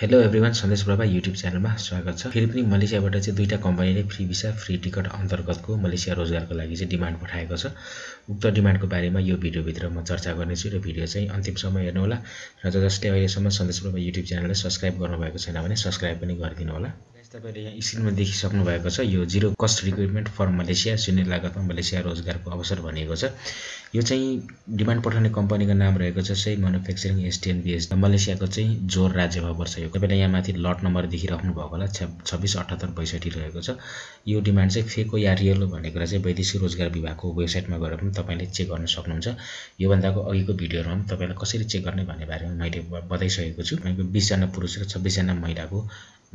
hello everyone सन्देश Prabha YouTube च्यानलमा स्वागत छ फेरि पनि मलेसियाबाट चाहिँ दुईवटा कम्पनीले फ्री भिसा फ्री टिकट अन्तर्गतको मलेसिया रोजगारको लागि चाहिँ डिमान्ड पठाएको छ उक्त डिमान्डको बारेमा यो भिडियोभित्र म चर्चा गर्नेछु र भिडियो चाहिँ अन्तिम अन्तिमसम्म हेर्नुहोला र जसले अहिलेसम्म सन्देश प्रभा युट्युब च्यानललाई सब्सक्राइब गर्नुभएको छैन भने सब्सक्राइब पनि गरिदिनु होला तपाईँले यहाँ स्क्रिनमा देखिसक्नु भएको छ यो zero cost recruitment for Malaysia शून्य लागतमा मलेसिया रोजगारको अवसर भनिएको छ यो चाहिँ डिमान्ड पठाउने कम्पनीको नाम रहेको छ सही म्यानुफ्याक्चरिङ एसटिएनबिएस मलेसियाको चाहिँ जोर राज्यमा पर्छ यो तपाईँले यहाँ माथि लट नम्बर देखिराख्नु भएको होला छब्बिस अठहत्तर बैसठी रहेको छ यो डिमान्ड चाहिँ फेको या रियल हो भन्ने कुरा चाहिँ वैदेशिक रोजगार विभागको वेबसाइटमा गएर पनि तपाईँले चेक गर्न सक्नुहुन्छ योभन्दाको अघिको भिडियोहरूमा पनि तपाईँलाई कसरी चेक गर्ने भन्ने बारेमा मैले बताइसकेको छु तपाईँको बिसजना पुरुष र छब्बिसजना महिलाको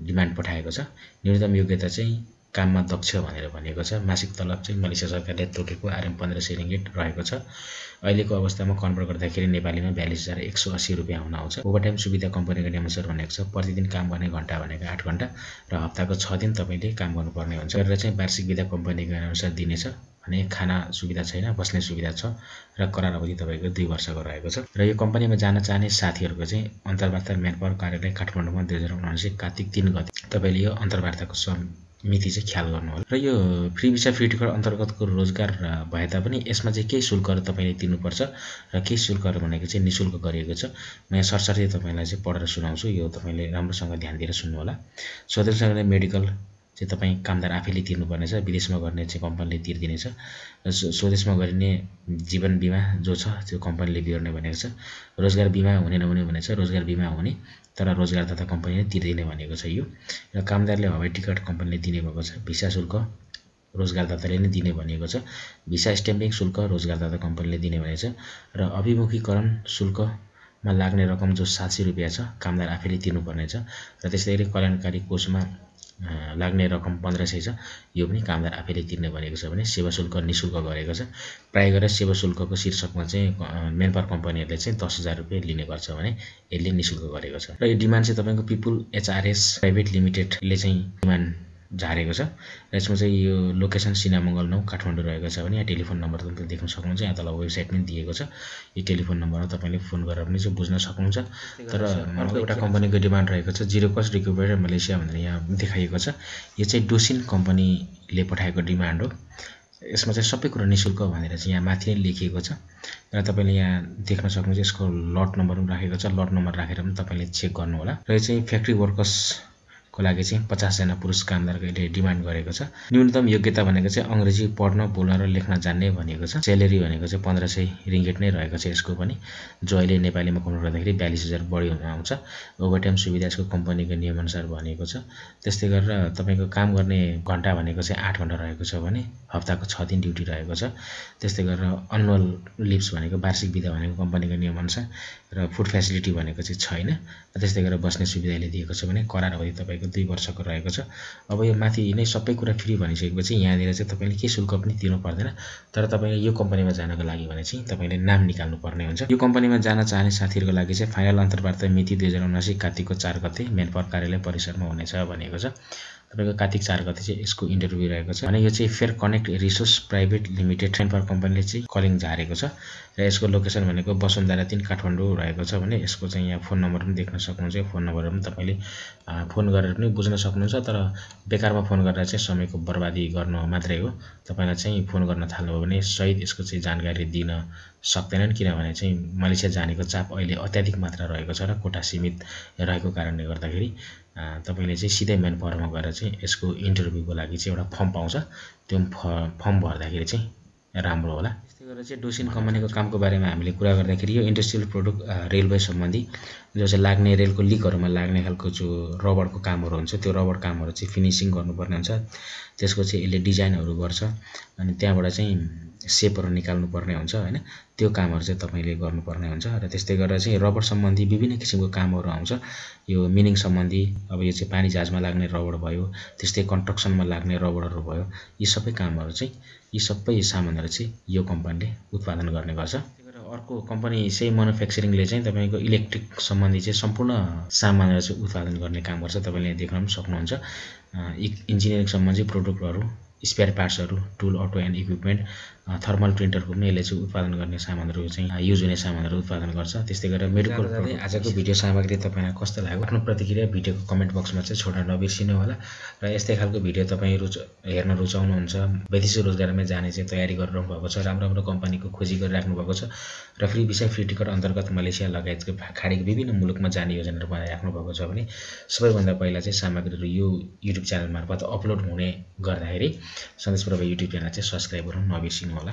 डिमान्ड पठाएको छ न्यूनतम योग्यता चाहिँ काममा दक्ष भनेर भनेको छ मासिक तलब चाहिँ मलेसिया सरकारले तोकेको आरएम पन्ध्र सय रिङ्गिट रहेको छ अहिलेको अवस्थामा कन्भर्ट गर्दाखेरि नेपालीमा बयालिस हजार एक सय अस्सी रुपियाँ आउन आउँछ ओभरटाइम सुविधा कम्पनीको नियमअनुसार भनेको छ प्रतिदिन काम गर्ने घन्टा भनेको आठ घन्टा र हप्ताको छ दिन तपाईँले काम गर्नुपर्ने हुन्छ गरेर चाहिँ वार्षिक विधा कम्पनीको अनुसार दिनेछ भने खाना सुविधा छैन बस्ने सुविधा छ र करार अवधि तपाईँको दुई वर्षको रहेको छ र यो कम्पनीमा जान चाहने साथीहरूको चाहिँ अन्तर्वार्ता म्यानपावर कार्यालय काठमाडौँमा दुई हजार उनासी कार्तिक तिन गति तपाईँले यो अन्तर्वार्ताको सम मिति चाहिँ ख्याल गर्नु होला र यो फ्री भिसा फ्री टिकट अन्तर्गतको रोजगार भए तापनि यसमा चाहिँ केही शुल्कहरू तपाईँले तिर्नुपर्छ र केही शुल्कहरू भनेको चाहिँ निशुल्क गरिएको छ म यहाँ सरसर्ती तपाईँलाई चाहिँ पढेर सुनाउँछु यो तपाईँले राम्रोसँग ध्यान दिएर सुन्नुहोला स्वदेशसँग मेडिकल चाहिँ तपाईँ कामदार आफैले तिर्नुपर्नेछ विदेशमा गर्ने चाहिँ कम्पनीले तिर्दिनेछ स्वदेशमा गरिने जीवन बिमा जो छ त्यो कम्पनीले बिहोर्ने भनेको छ रोजगार बिमा हुने नहुने भनेको छ रोजगार बिमा हुने तर रोजगारदाता कम्पनीले तिर्दिने भनेको छ यो र कामदारले हवाई टिकट कम्पनीले दिने भएको छ भिसा शुल्क रोजगारदाताले नै दिने भनेको छ भिसा स्ट्याम्पिङ शुल्क रोजगारदाता कम्पनीले दिने भनेको छ र अभिमुखीकरण शुल्कमा लाग्ने रकम जो सात सय रुपियाँ छ कामदार आफैले तिर्नुपर्नेछ र त्यस्तै गरी कल्याणकारी कोषमा लाग्ने रकम पन्ध्र सय छ यो पनि कामदार आफैले तिर्ने भनेको छ भने सेवा शुल्क नि शुल्क गरेको छ प्रायः गरेर सेवा शुल्कको शीर्षकमा चाहिँ मेन पावर कम्पनीहरूले चाहिँ दस हजार रुपियाँ लिने गर्छ भने यसले नि गरेको छ र यो डिमान्ड चाहिँ तपाईँको पिपुल एचआरएस प्राइभेट लिमिटेडले चाहिँ डिमान्ड झारेको छ र यसमा चाहिँ यो लोकेसन सिनामङ्गल नौ काठमाडौँ रहेको छ भने यहाँ टेलिफोन नम्बर तपाईँले देख्न सक्नुहुन्छ यहाँ तल वेबसाइट पनि दिएको छ यो टेलिफोन नम्बरमा तपाईँले फोन गरेर पनि चाहिँ बुझ्न सक्नुहुन्छ तर अर्को एउटा कम्पनीको डिमान्ड रहेको छ जिरो कस्ट रिक्रुटमेन्ट मलेसिया भनेर यहाँ देखाइएको छ यो चाहिँ डोसिन कम्पनीले पठाएको डिमान्ड हो यसमा चाहिँ सबै कुरा निशुल्क भनेर चाहिँ यहाँ माथि नै लेखिएको छ र तपाईँले यहाँ देख्न सक्नुहुन्छ यसको लट नम्बर पनि राखेको छ लट नम्बर राखेर पनि तपाईँले चेक गर्नुहोला र यो चाहिँ फ्याक्ट्री वर्कर्स को लागि चाहिँ पचासजना पुरुष कामदारले डिमान्ड गरेको छ न्यूनतम योग्यता भनेको चाहिँ अङ्ग्रेजी पढ्न बोल्न र लेख्न जान्ने भनेको छ सेलेरी भनेको चाहिँ पन्ध्र सय रिङ्गेट नै रहेको छ यसको पनि जो अहिले नेपालीमा कमाउनु गर्दाखेरि बयालिस हजार बढी हुन आउँछ ओभरटाइम सुविधा यसको कम्पनीको नियमअनुसार भनेको छ त्यस्तै गरेर तपाईँको काम गर्ने घन्टा भनेको चाहिँ आठ घन्टा रहेको छ भने हप्ताको छ दिन ड्युटी रहेको छ त्यस्तै गरेर अनुअल लिप्स भनेको वार्षिक विधा भनेको कम्पनीको नियमअनुसार र फुड फेसिलिटी भनेको चाहिँ छैन त्यस्तै गरेर बस्ने सुविधाले दिएको छ भने करार अवधि तपाईँको भनेर दुई वर्षको रहेको छ अब यो माथि नै सबै कुरा फ्री भनिसकेपछि यहाँनिर चाहिँ तपाईँले केही शुल्क पनि तिर्नु पर्दैन तर तपाईँले यो कम्पनीमा जानको लागि भने चाहिँ तपाईँले नाम निकाल्नु पर्ने हुन्छ यो कम्पनीमा जान चाहने साथीहरूको लागि चाहिँ फाइनल अन्तर्वार्ता मिति दुई हजार उनासी कार्तिकको चार गते मेन कार्यालय परिसरमा हुनेछ भनेको छ तपाईँको कार्तिक चार गते चाहिँ यसको इन्टरभ्यू रहेको छ अनि यो चाहिँ fair connect resource private limited ट्रेनफर कम्पनीले चाहिँ कलिङ झारेको छ र यसको लोकेसन भनेको वसुन्धरा तिन काठमाडौँ रहेको छ भने यसको चाहिँ यहाँ फोन नम्बर पनि देख्न सक्नुहुन्छ फोन नम्बरहरू पनि तपाईँले फोन गरेर पनि बुझ्न सक्नुहुन्छ तर बेकारमा फोन गरेर चाहिँ समयको बर्बादी गर्नु मात्रै हो तपाईँलाई चाहिँ फोन गर्न थाल्नुभयो भने सहित यसको चाहिँ जानकारी दिन सक्दैनन् किनभने चाहिँ मलेसिया जानेको चाप अहिले अत्याधिक मात्रा रहेको छ र कोटा सीमित रहेको कारणले गर्दाखेरि तपाईँले चाहिँ सिधै म्यान पावरमा गएर चाहिँ यसको इन्टरभ्यूको लागि चाहिँ एउटा फर्म पाउँछ त्यो फर्म भर्दाखेरि चाहिँ राम्रो होला त्यस्तै गरेर चाहिँ डोसिन कम्पनीको कामको बारेमा हामीले कुरा गर्दाखेरि यो इन्डस्ट्रियल प्रोडक्ट रेलवे सम्बन्धी जो चाहिँ लाग्ने रेलको लिकहरूमा लाग्ने खालको जो रबरको कामहरू हुन्छ त्यो रबर कामहरू चाहिँ फिनिसिङ गर्नुपर्ने हुन्छ त्यसको चाहिँ यसले डिजाइनहरू गर्छ अनि त्यहाँबाट चाहिँ सेपहरू निकाल्नुपर्ने हुन्छ होइन त्यो कामहरू चाहिँ तपाईँले गर्नुपर्ने हुन्छ र त्यस्तै गरेर चाहिँ रबर सम्बन्धी विभिन्न किसिमको कामहरू आउँछ यो मिनिङ सम्बन्धी अब यो चाहिँ पानी जहाजमा लाग्ने रबड भयो त्यस्तै कन्स्ट्रक्सनमा लाग्ने रबडहरू भयो यी सबै कामहरू चाहिँ यी सबै सामानहरू चाहिँ यो कम्पनीले उत्पादन गर्ने गर्छ अर्को कम्पनी चाहिँ म्यानुफ्याक्चरिङले चाहिँ तपाईँको इलेक्ट्रिक सम्बन्धी चाहिँ सम्पूर्ण सामानहरू चाहिँ उत्पादन गर्ने काम गर्छ तपाईँले देख्न पनि सक्नुहुन्छ इन्जिनियरिङ सम्बन्धी प्रोडक्टहरू स्पेयर पार्ट्सहरू tool auto and equipment thermal प्रिन्टरको पनि यसले चाहिँ उत्पादन गर्ने सामानहरू चाहिँ युज हुने सामानहरू उत्पादन गर्छ त्यस्तै गरेर मेडिकल आजको भिडियो सामग्री तपाईँलाई कस्तो लाग्यो आफ्नो प्रतिक्रिया भिडियोको कमेन्ट बक्समा चाहिँ छोड्न नबिर्सिनु होला र यस्तै खालको भिडियो तपाईँ रुच हेर्न रुचाउनुहुन्छ वैदेशिक रोजगारमा जाने चाहिँ तयारी गरिरहनु भएको छ राम्रो राम्रो कम्पनीको खोजी गरिराख्नु भएको छ र फ्री विषय फ्री टिकट अन्तर्गत मलेसिया लगायतको खाडीको विभिन्न मुलुकमा जाने योजनाहरू बनाइराख्नु भएको छ भने सबैभन्दा पहिला चाहिँ सामग्रीहरू यो युट्युब च्यानल मार्फत अपलोड हुने गर्दाखेरि सन्देश प्रभाव युट्युब च्यानल चाहिँ सब्सक्राइब गर्नु नबिर्सिनु